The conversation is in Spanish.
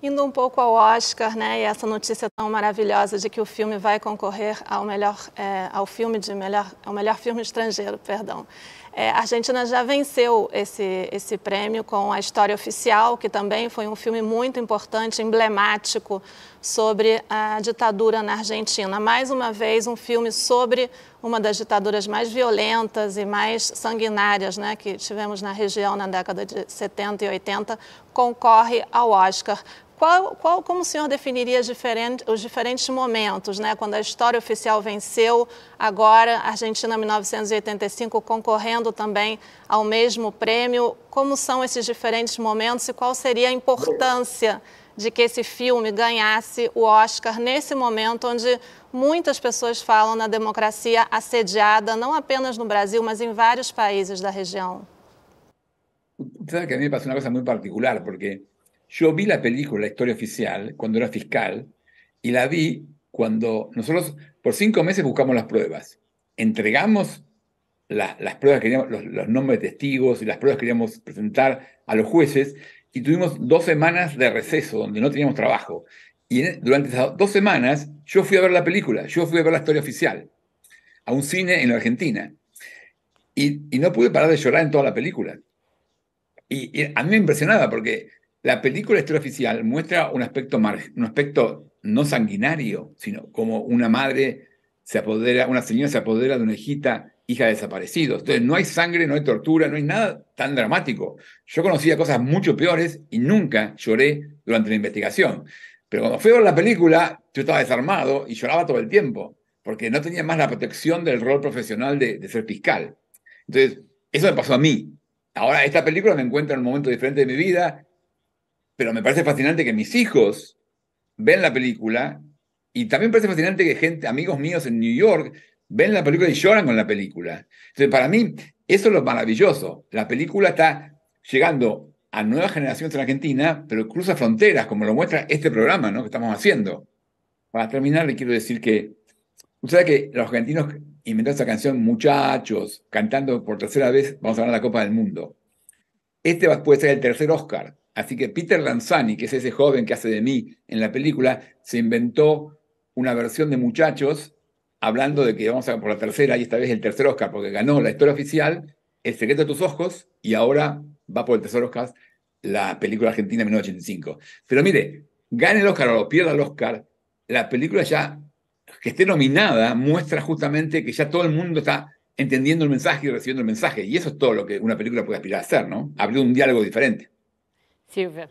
Indo um pouco ao Oscar, né, e essa notícia tão maravilhosa de que o filme vai concorrer ao melhor, é, ao filme de melhor, ao melhor filme estrangeiro, perdão. É, a Argentina já venceu esse, esse prêmio com A História Oficial, que também foi um filme muito importante, emblemático, sobre a ditadura na Argentina. Mais uma vez, um filme sobre uma das ditaduras mais violentas e mais sanguinárias né, que tivemos na região na década de 70 e 80, concorre ao Oscar qual, qual, como o senhor definiria diferente, os diferentes momentos, né? quando a história oficial venceu, agora Argentina 1985 concorrendo também ao mesmo prêmio? Como são esses diferentes momentos e qual seria a importância de que esse filme ganhasse o Oscar nesse momento onde muitas pessoas falam na democracia assediada, não apenas no Brasil, mas em vários países da região? Sabe que a mim me uma coisa muito particular, porque Yo vi la película La Historia Oficial cuando era fiscal y la vi cuando nosotros por cinco meses buscamos las pruebas. Entregamos las pruebas, que los, nombres de testigos y las pruebas que queríamos presentar a los jueces y tuvimos dos semanas de receso donde no teníamos trabajo. Y durante esas dos semanas yo fui a ver la película, yo fui a ver la historia oficial, a un cine en la Argentina. Y, no pude parar de llorar en toda la película. y, a mí me impresionaba porque la película Oficial muestra un aspecto, un aspecto no sanguinario, sino como una madre se apodera, una señora se apodera de una hijita, hija de desaparecidos. Entonces no hay sangre, no hay tortura, no hay nada tan dramático. Yo conocía cosas mucho peores y nunca lloré durante la investigación. Pero cuando fui a ver la película, yo estaba desarmado y lloraba todo el tiempo, porque no tenía más la protección del rol profesional de, de ser fiscal. Entonces, eso me pasó a mí. Ahora, esta película me encuentra en un momento diferente de mi vida, pero me parece fascinante que mis hijos ven la película y también parece fascinante que gente, amigos míos en New York ven la película y lloran con la película. Entonces, para mí, eso es lo maravilloso. La película está llegando a nuevas generaciones en Argentina, pero cruza fronteras, como lo muestra este programa ¿no? que estamos haciendo. Para terminar, le quiero decir que, usted que los argentinos inventaron esta canción, muchachos, cantando por tercera vez, vamos a ganar la Copa del Mundo. Este puede ser el tercer Oscar Así que Peter Lanzani, que es ese joven que hace de mí en la película, se inventó una versión de muchachos hablando de que vamos a por la tercera y esta vez el tercer Oscar, porque ganó la historia oficial, El secreto de tus ojos, y ahora va por el tercer Oscar la película argentina 1985. Pero mire, gane el Oscar o pierda el Oscar, la película ya que esté nominada muestra justamente que ya todo el mundo está entendiendo el mensaje y recibiendo el mensaje. Y eso es todo lo que una película puede aspirar a hacer, ¿no? Abrir un diálogo diferente. Silvia.